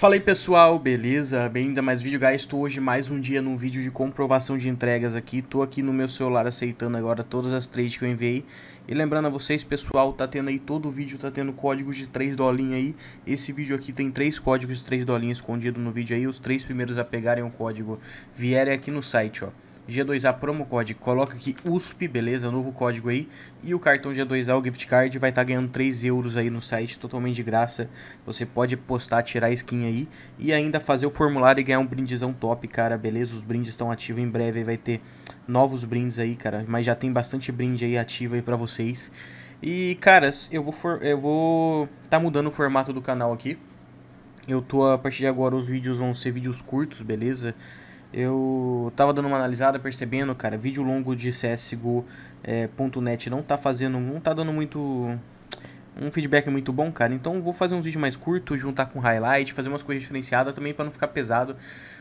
Fala aí pessoal, beleza? Bem-vindo a mais vídeo, guys. Estou hoje mais um dia num vídeo de comprovação de entregas aqui. Estou aqui no meu celular aceitando agora todas as trades que eu enviei. E lembrando a vocês, pessoal, tá tendo aí todo o vídeo, tá tendo códigos de 3 dolinhas aí. Esse vídeo aqui tem três códigos de 3 dolinhas escondido no vídeo aí. Os três primeiros a pegarem o código vierem aqui no site, ó. G2A promo code, coloca aqui USP, beleza? Novo código aí. E o cartão G2A, o gift card, vai estar tá ganhando 3 euros aí no site, totalmente de graça. Você pode postar, tirar a skin aí e ainda fazer o formulário e ganhar um brindezão top, cara, beleza? Os brindes estão ativos em breve, aí vai ter novos brindes aí, cara. Mas já tem bastante brinde aí ativo aí pra vocês. E, caras, eu vou, for... eu vou tá mudando o formato do canal aqui. Eu tô, a partir de agora, os vídeos vão ser vídeos curtos, beleza? Eu tava dando uma analisada, percebendo, cara, vídeo longo de CSGO.net é, não tá fazendo, não tá dando muito um feedback muito bom, cara. Então vou fazer uns vídeos mais curtos, juntar com highlight, fazer umas coisas diferenciadas também para não ficar pesado,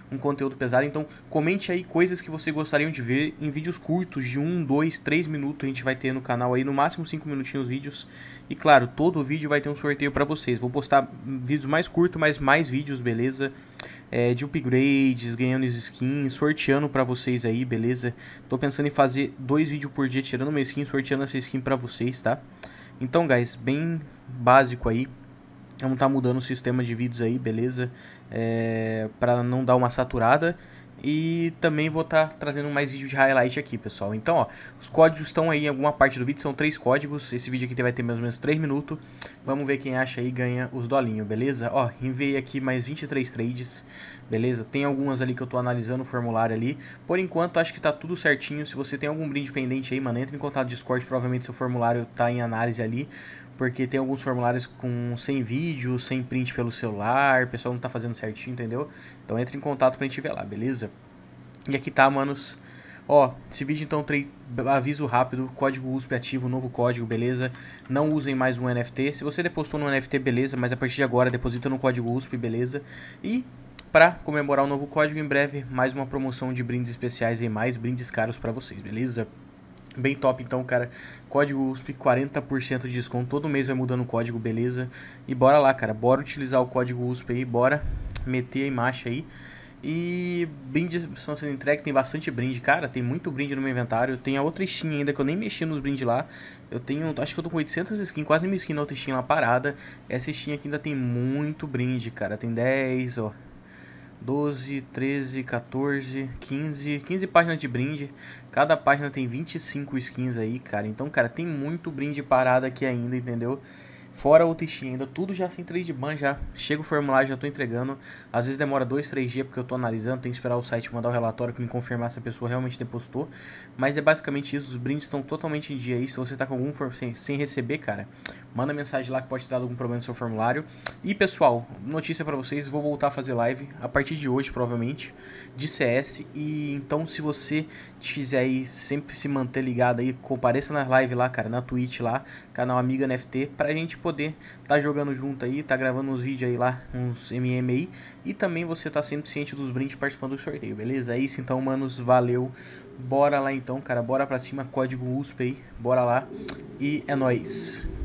um conteúdo pesado. Então comente aí coisas que vocês gostariam de ver em vídeos curtos de 1, 2, 3 minutos. A gente vai ter no canal aí no máximo 5 minutinhos vídeos. E claro, todo vídeo vai ter um sorteio para vocês. Vou postar vídeos mais curtos, mas mais vídeos, beleza? é, de upgrades, ganhando skins, sorteando para vocês aí, beleza? Tô pensando em fazer dois vídeos por dia tirando uma skin, sorteando essa skin para vocês, tá? Então, guys, bem básico aí. Vamos tá mudando o sistema de vídeos aí, beleza? É, para não dar uma saturada. E também vou estar tá trazendo mais vídeos de highlight aqui, pessoal. Então, ó, os códigos estão aí em alguma parte do vídeo, são três códigos. Esse vídeo aqui vai ter mais ou menos 3 minutos. Vamos ver quem acha aí ganha os dolinhos, beleza? Ó, enviei aqui mais 23 trades, beleza? Tem algumas ali que eu tô analisando o formulário ali. Por enquanto, acho que tá tudo certinho. Se você tem algum brinde pendente aí, mano, entra em contato no Discord, provavelmente seu formulário tá em análise ali porque tem alguns formulários com sem vídeo, sem print pelo celular, o pessoal não tá fazendo certinho, entendeu? Então entra em contato pra gente ver lá, beleza? E aqui tá, manos. Ó, esse vídeo então tem aviso rápido, código USP ativo, novo código, beleza? Não usem mais um NFT. Se você depositou no NFT, beleza, mas a partir de agora deposita no código USP, beleza? E para comemorar o novo código em breve, mais uma promoção de brindes especiais e mais brindes caros para vocês, beleza? Bem top então, cara. Código USP, 40% de desconto. Todo mês vai mudando o código, beleza? E bora lá, cara. Bora utilizar o código USP aí, bora meter a imagem aí. E brindes são sendo entregues, tem bastante brinde, cara. Tem muito brinde no meu inventário. Tem a outra Steam ainda que eu nem mexi nos brindes lá. Eu tenho, acho que eu tô com 800 skins, quase mil skins na outra Steam lá parada. Essa Steam aqui ainda tem muito brinde, cara. Tem 10, ó. 12, 13, 14, 15, 15 páginas de brinde. Cada página tem 25 skins aí, cara. Então, cara, tem muito brinde parado aqui ainda, entendeu? Fora o testinho ainda, tudo já sem assim, 3 de ban já. Chega o formulário, já estou entregando. Às vezes demora 2, 3 dias porque eu estou analisando, tem que esperar o site mandar o relatório que me confirmar se a pessoa realmente depositou. Mas é basicamente isso, os brindes estão totalmente em dia aí. Se você está com algum sem, sem receber, cara, manda mensagem lá que pode ter dado algum problema no seu formulário. E pessoal, notícia para vocês, vou voltar a fazer live a partir de hoje, provavelmente, de CS. E então se você fizer aí, sempre se manter ligado aí, compareça na live lá, cara, na Twitch lá, canal Amiga NFT, pra gente poder poder estar tá jogando junto aí, tá gravando uns vídeos aí lá, uns MM aí, e também você tá sempre ciente dos brindes participando do sorteio, beleza? É isso então, manos, valeu. Bora lá então, cara, bora pra cima, código USP aí, bora lá. E é nóis.